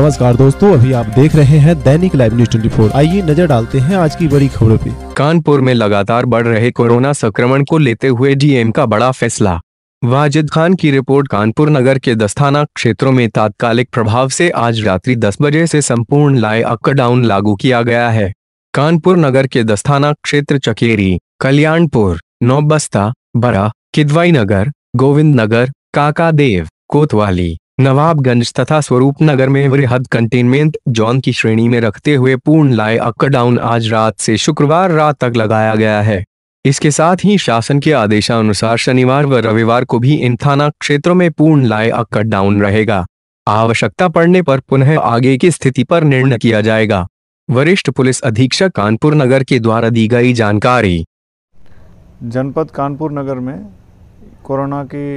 नमस्कार दोस्तों अभी आप देख रहे हैं दैनिक लाइव न्यूज फोर आइए नजर डालते हैं आज की बड़ी खबरों पे कानपुर में लगातार बढ़ रहे कोरोना संक्रमण को लेते हुए डीएम का बड़ा फैसला वाजिद खान की रिपोर्ट कानपुर नगर के दस्थाना क्षेत्रों में तात्कालिक प्रभाव से आज रात्रि 10 बजे से संपूर्ण लाए अकडाउन लागू किया गया है कानपुर नगर के दस्थाना क्षेत्र चकेरी कल्याणपुर नौबस्ता बरा किदवाई नगर गोविंद नगर काका देव कोतवाली नवाबगंज तथा स्वरूप नगर में वृहद कंटेनमेंट जोन की श्रेणी में रखते हुए पूर्ण लाए अकडाउन आज रात से शुक्रवार रात तक लगाया गया है इसके साथ ही शासन के आदेशानुसार शनिवार व रविवार को भी इन थाना क्षेत्रों में पूर्ण लाए अकडाउन रहेगा आवश्यकता पड़ने पर पुनः आगे की स्थिति पर निर्णय किया जाएगा वरिष्ठ पुलिस अधीक्षक कानपुर नगर के द्वारा दी गई जानकारी जनपद कानपुर नगर में कोरोना की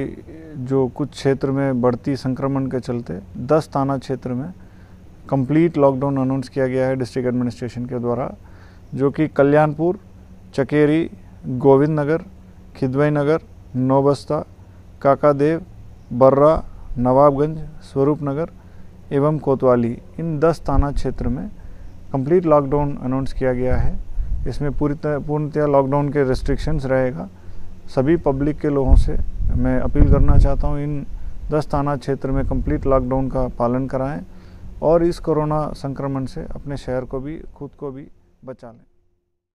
जो कुछ क्षेत्र में बढ़ती संक्रमण के चलते दस थाना क्षेत्र में कंप्लीट लॉकडाउन अनाउंस किया गया है डिस्ट्रिक्ट एडमिनिस्ट्रेशन के द्वारा जो कि कल्याणपुर चकेरी गोविंद नगर खिदवई नगर नौबस्ता काकादेव बर्रा नवाबगंज स्वरूप नगर एवं कोतवाली इन दस थाना क्षेत्र में कंप्लीट लॉकडाउन अनाउंस किया गया है इसमें पूरी तरह पूर्णतया लॉकडाउन के रेस्ट्रिक्शंस रहेगा सभी पब्लिक के लोगों से मैं अपील करना चाहता हूँ इन दस थाना क्षेत्र में कंप्लीट लॉकडाउन का पालन कराएं और इस कोरोना संक्रमण से अपने शहर को भी खुद को भी बचा लें